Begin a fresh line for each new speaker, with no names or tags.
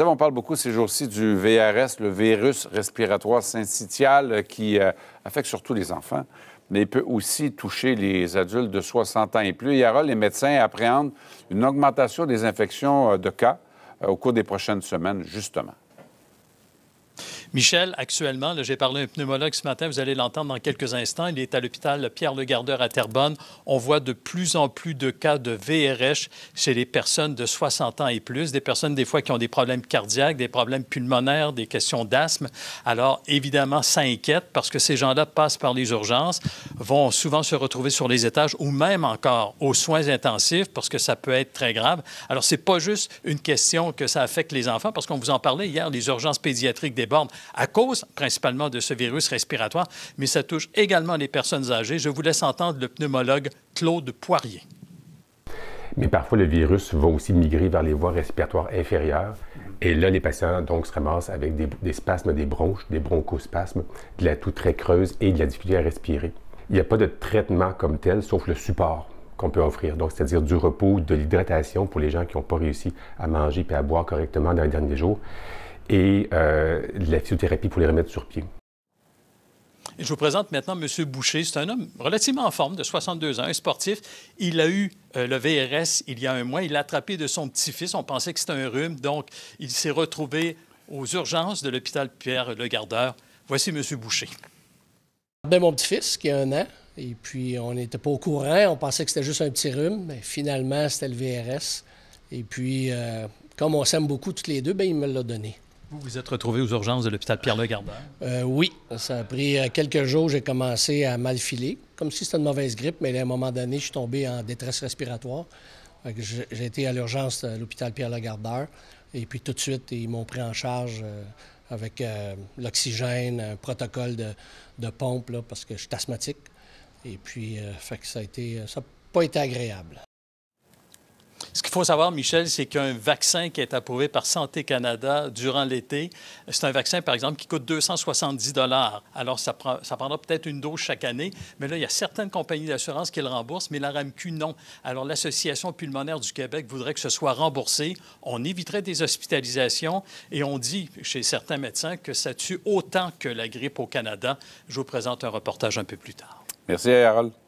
on parle beaucoup ces jours-ci du VRS, le virus respiratoire syncytial, euh, qui euh, affecte surtout les enfants, mais peut aussi toucher les adultes de 60 ans et plus. Hier, les médecins appréhendent une augmentation des infections euh, de cas au cours des prochaines semaines, justement.
Michel, actuellement, j'ai parlé à un pneumologue ce matin, vous allez l'entendre dans quelques instants. Il est à l'hôpital pierre legardeur à Terrebonne. On voit de plus en plus de cas de VRH chez les personnes de 60 ans et plus, des personnes des fois qui ont des problèmes cardiaques, des problèmes pulmonaires, des questions d'asthme. Alors, évidemment, ça inquiète parce que ces gens-là passent par les urgences, vont souvent se retrouver sur les étages ou même encore aux soins intensifs parce que ça peut être très grave. Alors, c'est pas juste une question que ça affecte les enfants parce qu'on vous en parlait hier, les urgences pédiatriques débordent à cause principalement de ce virus respiratoire, mais ça touche également les personnes âgées. Je vous laisse entendre le pneumologue Claude Poirier.
Mais parfois, le virus va aussi migrer vers les voies respiratoires inférieures. Et là, les patients donc, se ramassent avec des, spasmes des bronches, des bronchospasmes, de la toux très creuse et de la difficulté à respirer. Il n'y a pas de traitement comme tel, sauf le support qu'on peut offrir, donc c'est-à-dire du repos, de l'hydratation pour les gens qui n'ont pas réussi à manger et à boire correctement dans les derniers jours et de euh, la physiothérapie pour les remettre sur pied.
je vous présente maintenant M. Boucher. C'est un homme relativement en forme, de 62 ans, sportif. Il a eu euh, le VRS il y a un mois. Il l'a attrapé de son petit-fils. On pensait que c'était un rhume. Donc, il s'est retrouvé aux urgences de l'hôpital Pierre-Legardeur. Voici M. Boucher.
Ben, mon petit-fils, qui a un an, et puis on n'était pas au courant. On pensait que c'était juste un petit rhume. Mais finalement, c'était le VRS. Et puis, euh, comme on s'aime beaucoup toutes les deux, ben, il me l'a donné.
Vous vous êtes retrouvé aux urgences de l'hôpital Pierre-Le
euh, oui, ça a pris euh, quelques jours, j'ai commencé à mal filer, comme si c'était une mauvaise grippe, mais à un moment donné, je suis tombé en détresse respiratoire. J'ai été à l'urgence de l'hôpital Pierre Lagardeur et puis tout de suite, ils m'ont pris en charge euh, avec l'oxygène, un protocole de, pompe parce que je suis asthmatique. Et puis, que ça a été, ça n'a pas été agréable.
Ce qu'il faut savoir, Michel, c'est qu'un vaccin qui est approuvé par Santé Canada durant l'été, c'est un vaccin, par exemple, qui coûte 270 Alors, ça, prend, ça prendra peut-être une dose chaque année, mais là, il y a certaines compagnies d'assurance qui le remboursent, mais la RAMQ, non. Alors, l'Association pulmonaire du Québec voudrait que ce soit remboursé. On éviterait des hospitalisations et on dit chez certains médecins que ça tue autant que la grippe au Canada. Je vous présente un reportage un peu plus tard.
Merci, Harold.